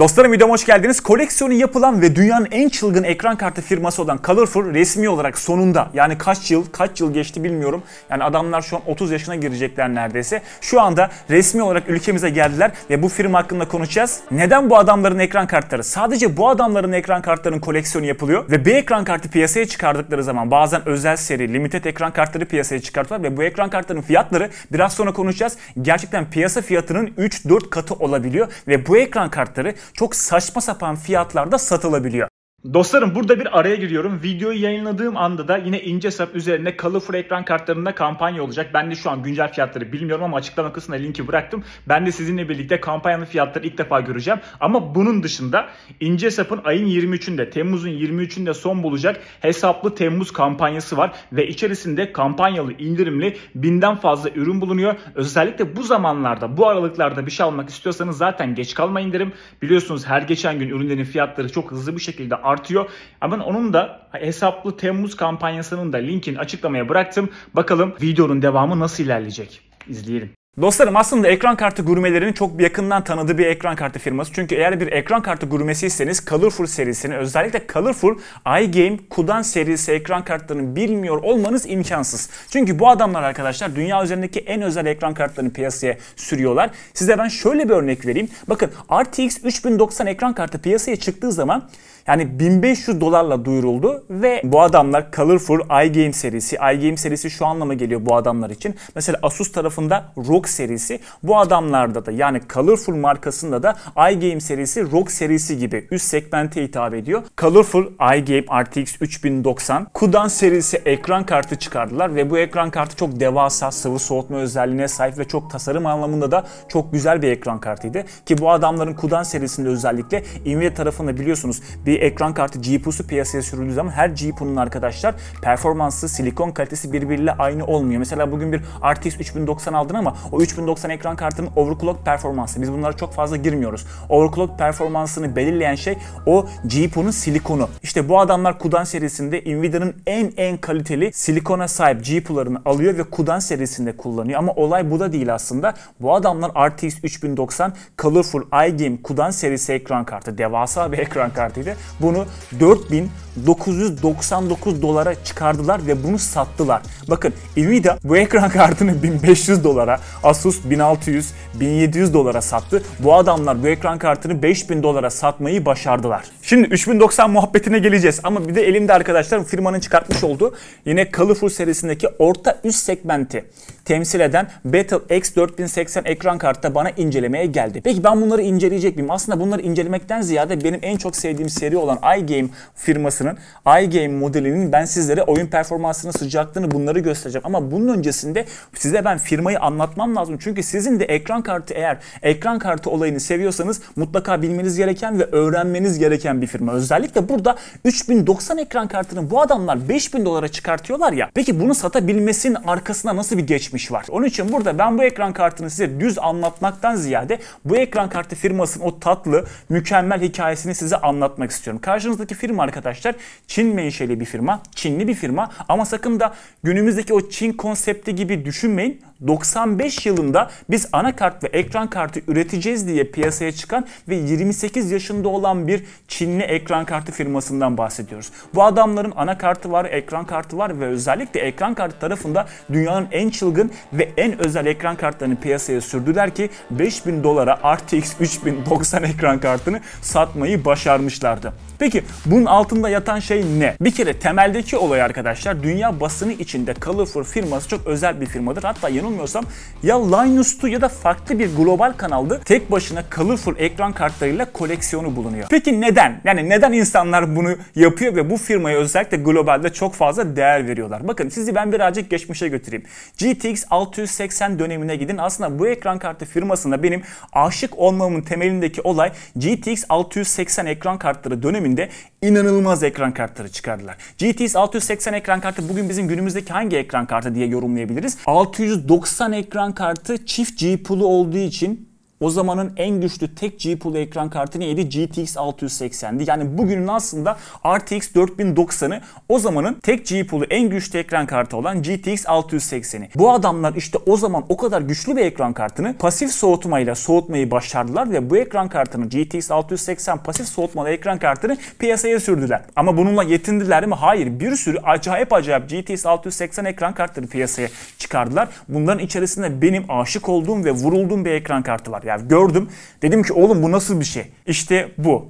Dostlarım videoma hoş geldiniz. Koleksiyonu yapılan ve dünyanın en çılgın ekran kartı firması olan Colorful resmi olarak sonunda yani kaç yıl kaç yıl geçti bilmiyorum. Yani adamlar şu an 30 yaşına girecekler neredeyse. Şu anda resmi olarak ülkemize geldiler ve bu firma hakkında konuşacağız. Neden bu adamların ekran kartları? Sadece bu adamların ekran kartlarının koleksiyonu yapılıyor ve bir ekran kartı piyasaya çıkardıkları zaman bazen özel seri, limited ekran kartları piyasaya çıkartıyorlar ve bu ekran kartlarının fiyatları biraz sonra konuşacağız. Gerçekten piyasa fiyatının 3-4 katı olabiliyor ve bu ekran kartları çok saçma sapan fiyatlarda satılabiliyor. Dostlarım burada bir araya giriyorum. Videoyu yayınladığım anda da yine ince üzerinde üzerine ekran kartlarında kampanya olacak. Ben de şu an güncel fiyatları bilmiyorum ama açıklama kısmına linki bıraktım. Ben de sizinle birlikte kampanyanın fiyatları ilk defa göreceğim. Ama bunun dışında ince ayın 23'ünde, Temmuz'un 23'ünde son bulacak hesaplı Temmuz kampanyası var. Ve içerisinde kampanyalı indirimli binden fazla ürün bulunuyor. Özellikle bu zamanlarda, bu aralıklarda bir şey almak istiyorsanız zaten geç kalma indirim. Biliyorsunuz her geçen gün ürünlerin fiyatları çok hızlı bir şekilde artıyor. Ama onun da hesaplı Temmuz kampanyasının da linkini açıklamaya bıraktım. Bakalım videonun devamı nasıl ilerleyecek. İzleyelim. Dostlarım aslında ekran kartı gurmelerinin çok yakından tanıdığı bir ekran kartı firması. Çünkü eğer bir ekran kartı gurmesiyseniz Colorful serisini özellikle Colorful, iGame, Kudan serisi ekran kartlarını bilmiyor olmanız imkansız. Çünkü bu adamlar arkadaşlar dünya üzerindeki en özel ekran kartlarını piyasaya sürüyorlar. Size ben şöyle bir örnek vereyim. Bakın RTX 3090 ekran kartı piyasaya çıktığı zaman yani 1500 dolarla duyuruldu ve bu adamlar Colorful iGame serisi, iGame serisi şu anlama geliyor bu adamlar için. Mesela Asus tarafında ROG serisi, bu adamlarda da yani Colorful markasında da iGame serisi ROG serisi gibi üst segmente hitap ediyor. Colorful iGame RTX 3090 Kudan serisi ekran kartı çıkardılar ve bu ekran kartı çok devasa sıvı soğutma özelliğine sahip ve çok tasarım anlamında da çok güzel bir ekran kartıydı. Ki bu adamların Kudan serisinde özellikle Nvidia tarafında biliyorsunuz bir ekran kartı GPU'su piyasaya sürüldüğü zaman her GPU'nun arkadaşlar performansı, silikon kalitesi birbiriyle aynı olmuyor. Mesela bugün bir RTX 3090 aldın ama o 3090 ekran kartının overclock performansı. Biz bunlara çok fazla girmiyoruz. Overclock performansını belirleyen şey o GPU'nun silikonu. İşte bu adamlar Kudan serisinde Nvidia'nın en en kaliteli silikona sahip GPU'larını alıyor ve Kudan serisinde kullanıyor. Ama olay bu da değil aslında. Bu adamlar RTX 3090 Colorful iGame Kudan serisi ekran kartı. Devasa bir ekran kartıydı bunu 4999 dolara çıkardılar ve bunu sattılar. Bakın Nvidia bu ekran kartını 1500 dolara, Asus 1600, 1700 dolara sattı. Bu adamlar bu ekran kartını 5000 dolara satmayı başardılar. Şimdi 3090 muhabbetine geleceğiz ama bir de elimde arkadaşlar firmanın çıkartmış olduğu yine Colorful serisindeki orta üst segmenti temsil eden Battle X 4080 ekran kartı bana incelemeye geldi. Peki ben bunları inceleyecek miyim? Aslında bunları incelemekten ziyade benim en çok sevdiğim seri partneri olan iGame firmasının iGame modelinin ben sizlere oyun performansını, sıcaklığını bunları göstereceğim. Ama bunun öncesinde size ben firmayı anlatmam lazım. Çünkü sizin de ekran kartı eğer ekran kartı olayını seviyorsanız mutlaka bilmeniz gereken ve öğrenmeniz gereken bir firma. Özellikle burada 3090 ekran kartını bu adamlar 5000 dolara çıkartıyorlar ya. Peki bunu satabilmesinin arkasında nasıl bir geçmiş var? Onun için burada ben bu ekran kartını size düz anlatmaktan ziyade bu ekran kartı firmasının o tatlı, mükemmel hikayesini size anlatmak istiyorum istiyorum. Karşınızdaki firma arkadaşlar Çin menşeli bir firma, Çinli bir firma ama sakın da günümüzdeki o Çin konsepti gibi düşünmeyin. 95 yılında biz anakart ve ekran kartı üreteceğiz diye piyasaya çıkan ve 28 yaşında olan bir Çinli ekran kartı firmasından bahsediyoruz. Bu adamların anakartı var, ekran kartı var ve özellikle ekran kartı tarafında dünyanın en çılgın ve en özel ekran kartlarını piyasaya sürdüler ki 5000 dolara RTX 3090 ekran kartını satmayı başarmışlardı. Peki bunun altında yatan şey ne? Bir kere temeldeki olay arkadaşlar dünya basını içinde Colorful firması çok özel bir firmadır. Hatta yanı yanılmıyorsam ya Linus'tu ya da farklı bir global kanaldı. Tek başına colorful ekran kartlarıyla koleksiyonu bulunuyor. Peki neden? Yani neden insanlar bunu yapıyor ve bu firmaya özellikle globalde çok fazla değer veriyorlar? Bakın sizi ben birazcık geçmişe götüreyim. GTX 680 dönemine gidin. Aslında bu ekran kartı firmasında benim aşık olmamın temelindeki olay GTX 680 ekran kartları döneminde inanılmaz ekran kartları çıkardılar. GTX 680 ekran kartı bugün bizim günümüzdeki hangi ekran kartı diye yorumlayabiliriz. 690 ekran kartı çift GPU'lu olduğu için o zamanın en güçlü tek GPU ekran kartı neydi? GTX 680'di. Yani bugünün aslında RTX 4090'ı o zamanın tek GPU'lu en güçlü ekran kartı olan GTX 680'i. Bu adamlar işte o zaman o kadar güçlü bir ekran kartını pasif soğutmayla soğutmayı başardılar ve bu ekran kartını GTX 680 pasif soğutmalı ekran kartını piyasaya sürdüler. Ama bununla yetindiler mi? Hayır. Bir sürü acayip acayip GTX 680 ekran kartını piyasaya çıkardılar. Bunların içerisinde benim aşık olduğum ve vurulduğum bir ekran kartı var. Yani gördüm. Dedim ki oğlum bu nasıl bir şey? İşte bu.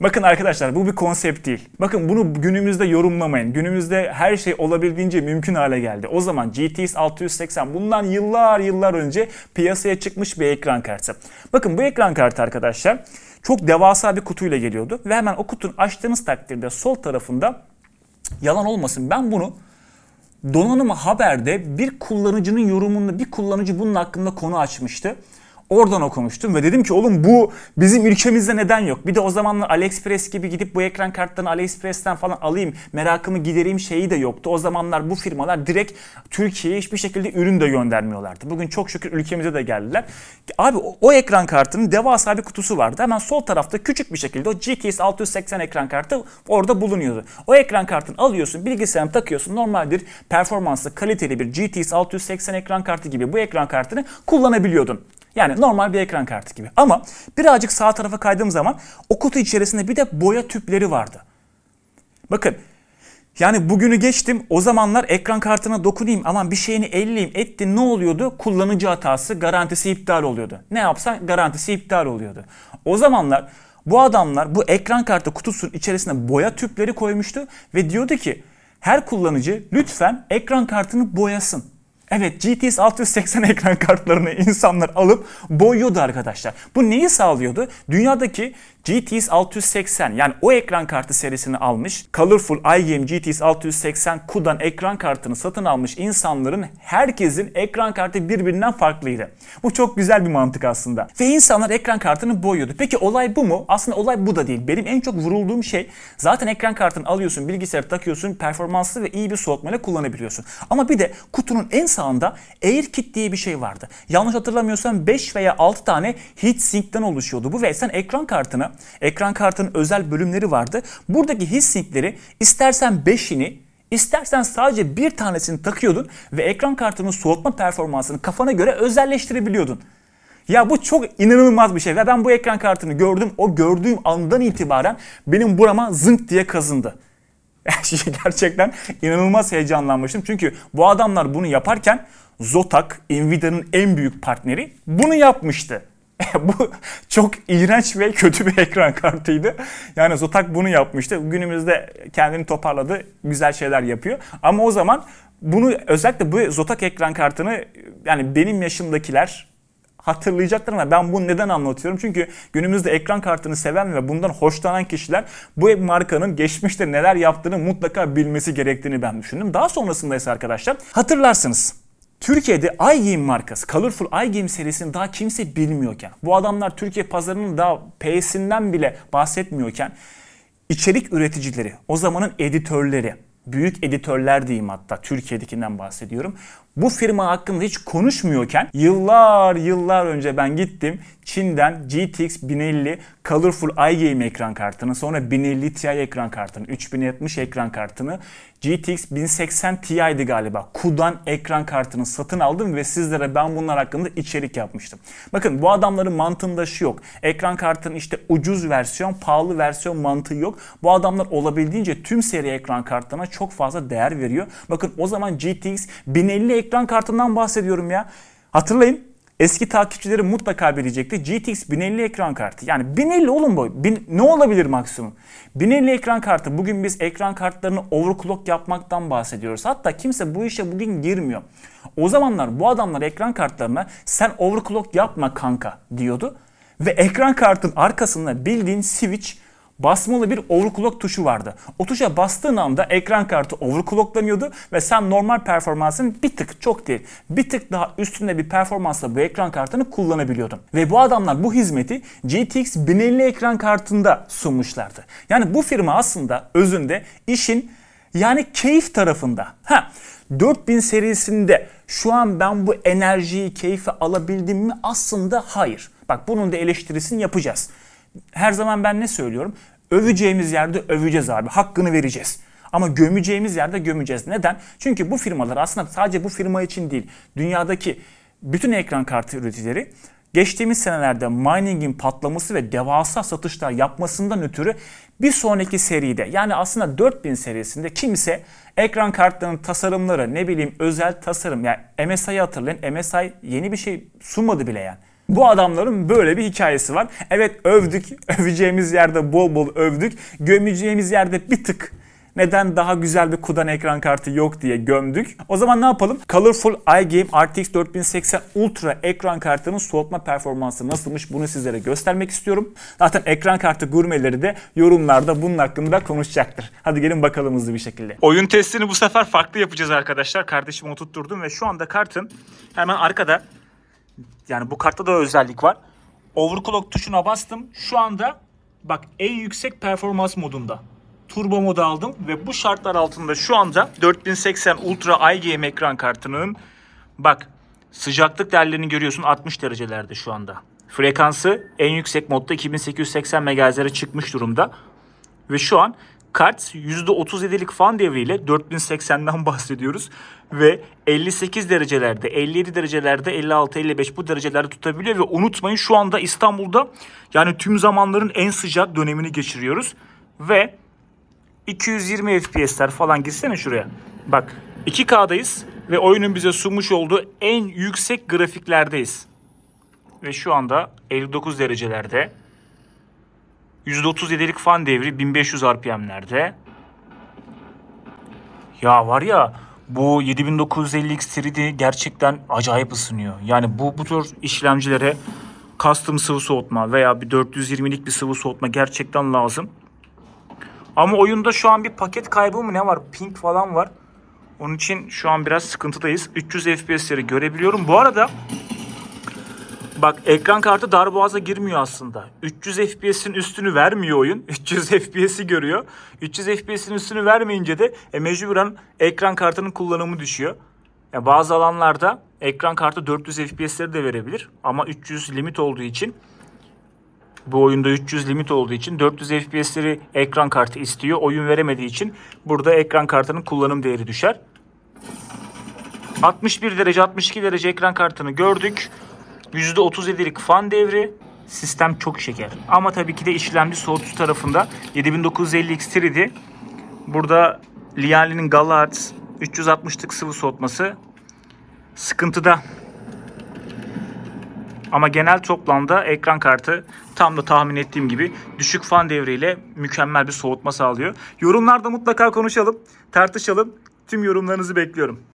Bakın arkadaşlar bu bir konsept değil. Bakın bunu günümüzde yorumlamayın. Günümüzde her şey olabildiğince mümkün hale geldi. O zaman GTX 680 bundan yıllar yıllar önce piyasaya çıkmış bir ekran kartı. Bakın bu ekran kartı arkadaşlar çok devasa bir kutuyla geliyordu. Ve hemen o kutunun açtığınız takdirde sol tarafında yalan olmasın ben bunu donanım haberde bir kullanıcının yorumunda bir kullanıcı bunun hakkında konu açmıştı. Oradan okumuştum ve dedim ki oğlum bu bizim ülkemizde neden yok? Bir de o zamanlar AliExpress gibi gidip bu ekran kartlarını AliExpress'ten falan alayım, merakımı gidereyim şeyi de yoktu. O zamanlar bu firmalar direkt Türkiye'ye hiçbir şekilde ürün de göndermiyorlardı. Bugün çok şükür ülkemize de geldiler. Abi o, o ekran kartının devasa bir kutusu vardı. Hemen sol tarafta küçük bir şekilde o GTX 680 ekran kartı orada bulunuyordu. O ekran kartını alıyorsun, bilgisayarına takıyorsun. Normaldir performanslı, kaliteli bir GTX 680 ekran kartı gibi bu ekran kartını kullanabiliyordun. Yani normal bir ekran kartı gibi. Ama birazcık sağ tarafa kaydığım zaman o kutu içerisinde bir de boya tüpleri vardı. Bakın yani bugünü geçtim o zamanlar ekran kartına dokunayım aman bir şeyini elleyeyim etti ne oluyordu? Kullanıcı hatası garantisi iptal oluyordu. Ne yapsan garantisi iptal oluyordu. O zamanlar bu adamlar bu ekran kartı kutusunun içerisine boya tüpleri koymuştu ve diyordu ki her kullanıcı lütfen ekran kartını boyasın. Evet GTX 680 ekran kartlarını insanlar alıp boyuyordu arkadaşlar. Bu neyi sağlıyordu? Dünyadaki GTX 680 yani o ekran kartı serisini almış, Colorful IGM GTX 680 CUDA'nın ekran kartını satın almış insanların herkesin ekran kartı birbirinden farklıydı. Bu çok güzel bir mantık aslında. Ve insanlar ekran kartını boyuyordu. Peki olay bu mu? Aslında olay bu da değil. Benim en çok vurulduğum şey zaten ekran kartını alıyorsun, bilgisayarı takıyorsun, performanslı ve iyi bir soğutma ile kullanabiliyorsun. Ama bir de kutunun en sağında AirKit diye bir şey vardı. Yanlış hatırlamıyorsam 5 veya 6 tane heatsink'ten oluşuyordu bu ve sen ekran kartını Ekran kartının özel bölümleri vardı. Buradaki hissinkleri istersen 5'ini İstersen sadece bir tanesini takıyordun ve ekran kartının soğutma performansını kafana göre özelleştirebiliyordun. Ya bu çok inanılmaz bir şey ve ben bu ekran kartını gördüm. O gördüğüm andan itibaren benim burama zınk diye kazındı. Gerçekten inanılmaz heyecanlanmıştım. Çünkü bu adamlar bunu yaparken Zotac, Nvidia'nın en büyük partneri bunu yapmıştı. bu çok iğrenç ve kötü bir ekran kartıydı. Yani Zotac bunu yapmıştı. Günümüzde kendini toparladı. Güzel şeyler yapıyor. Ama o zaman bunu özellikle bu Zotac ekran kartını yani benim yaşımdakiler hatırlayacaklar ama ben bunu neden anlatıyorum? Çünkü günümüzde ekran kartını seven ve bundan hoşlanan kişiler bu markanın geçmişte neler yaptığını mutlaka bilmesi gerektiğini ben düşündüm. Daha sonrasında ise arkadaşlar hatırlarsınız. Türkiye'de iGame markası, Colorful iGame serisini daha kimse bilmiyorken, bu adamlar Türkiye pazarının daha P'sinden bile bahsetmiyorken, içerik üreticileri, o zamanın editörleri, büyük editörler diyeyim hatta Türkiye'dekinden bahsediyorum. Bu firma hakkında hiç konuşmuyorken yıllar yıllar önce ben gittim Çin'den GTX 1050 Colorful iGame ekran kartını sonra 1050 Ti ekran kartını 3070 ekran kartını GTX 1080 Ti'ydi galiba. Kudan ekran kartını satın aldım ve sizlere ben bunlar hakkında içerik yapmıştım. Bakın bu adamların mantığında şu yok. Ekran kartının işte ucuz versiyon, pahalı versiyon mantığı yok. Bu adamlar olabildiğince tüm seri ekran kartlarına çok fazla değer veriyor. Bakın o zaman GTX 1050 ekran kartından bahsediyorum ya. Hatırlayın eski takipçileri mutlaka bilecekti. GTX 1050 ekran kartı. Yani 1050 oğlum bu. Bin, ne olabilir maksimum? 1050 ekran kartı. Bugün biz ekran kartlarını overclock yapmaktan bahsediyoruz. Hatta kimse bu işe bugün girmiyor. O zamanlar bu adamlar ekran kartlarına sen overclock yapma kanka diyordu. Ve ekran kartın arkasında bildiğin switch basmalı bir overclock tuşu vardı. O tuşa bastığın anda ekran kartı overclocklanıyordu ve sen normal performansın bir tık çok değil bir tık daha üstünde bir performansla bu ekran kartını kullanabiliyordun. Ve bu adamlar bu hizmeti GTX 1050 ekran kartında sunmuşlardı. Yani bu firma aslında özünde işin yani keyif tarafında. Ha 4000 serisinde şu an ben bu enerjiyi, keyfi alabildim mi? Aslında hayır. Bak bunun da eleştirisini yapacağız her zaman ben ne söylüyorum? Öveceğimiz yerde öveceğiz abi. Hakkını vereceğiz. Ama gömeceğimiz yerde gömeceğiz. Neden? Çünkü bu firmalar aslında sadece bu firma için değil. Dünyadaki bütün ekran kartı üreticileri geçtiğimiz senelerde mining'in patlaması ve devasa satışlar yapmasından ötürü bir sonraki seride yani aslında 4000 serisinde kimse ekran kartlarının tasarımları ne bileyim özel tasarım yani MSI'yi hatırlayın MSI yeni bir şey sunmadı bile yani. Bu adamların böyle bir hikayesi var. Evet övdük, öveceğimiz yerde bol bol övdük, gömeceğimiz yerde bir tık neden daha güzel bir kudan ekran kartı yok diye gömdük. O zaman ne yapalım? Colorful iGame RTX 4080 Ultra ekran kartının soğutma performansı nasılmış bunu sizlere göstermek istiyorum. Zaten ekran kartı gurmeleri de yorumlarda bunun hakkında konuşacaktır. Hadi gelin bakalım hızlı bir şekilde. Oyun testini bu sefer farklı yapacağız arkadaşlar. Kardeşimi oturtturdum ve şu anda kartın hemen arkada yani bu kartta da özellik var. Overclock tuşuna bastım. Şu anda bak en yüksek performans modunda. Turbo modu aldım ve bu şartlar altında şu anda 4080 Ultra IGM ekran kartının bak sıcaklık değerlerini görüyorsun 60 derecelerde şu anda. Frekansı en yüksek modda 2880 MHz'e çıkmış durumda. Ve şu an Karts %37'lik fan devriyle 4080'den bahsediyoruz ve 58 derecelerde, 57 derecelerde, 56, 55 bu derecelerde tutabiliyor ve unutmayın şu anda İstanbul'da yani tüm zamanların en sıcak dönemini geçiriyoruz ve 220 FPS'ler falan girsene şuraya. Bak 2K'dayız ve oyunun bize sunmuş olduğu en yüksek grafiklerdeyiz. Ve şu anda 59 derecelerde %37'lik fan devri 1500 RPM'lerde. Ya var ya bu 7950X 3D gerçekten acayip ısınıyor. Yani bu bu tür işlemcilere custom sıvı soğutma veya bir 420'lik bir sıvı soğutma gerçekten lazım. Ama oyunda şu an bir paket kaybı mı ne var? Pink falan var. Onun için şu an biraz sıkıntıdayız. 300 FPS'leri görebiliyorum. Bu arada Bak ekran kartı darboğaza girmiyor aslında. 300 FPS'in üstünü vermiyor oyun. 300 FPS'i görüyor. 300 FPS'in üstünü vermeyince de e, mecburen ekran kartının kullanımı düşüyor. Yani bazı alanlarda ekran kartı 400 FPS'leri de verebilir. Ama 300 limit olduğu için bu oyunda 300 limit olduğu için 400 FPS'leri ekran kartı istiyor. Oyun veremediği için burada ekran kartının kullanım değeri düşer. 61 derece 62 derece ekran kartını gördük. %37'lik fan devri, sistem çok şeker. Ama tabii ki de işlemci soğutucu tarafında 7950 X 3 idi. Burada Liali'nin Galahart 360'lık sıvı soğutması sıkıntıda. Ama genel toplamda ekran kartı tam da tahmin ettiğim gibi düşük fan devriyle mükemmel bir soğutma sağlıyor. Yorumlarda mutlaka konuşalım, tartışalım. Tüm yorumlarınızı bekliyorum.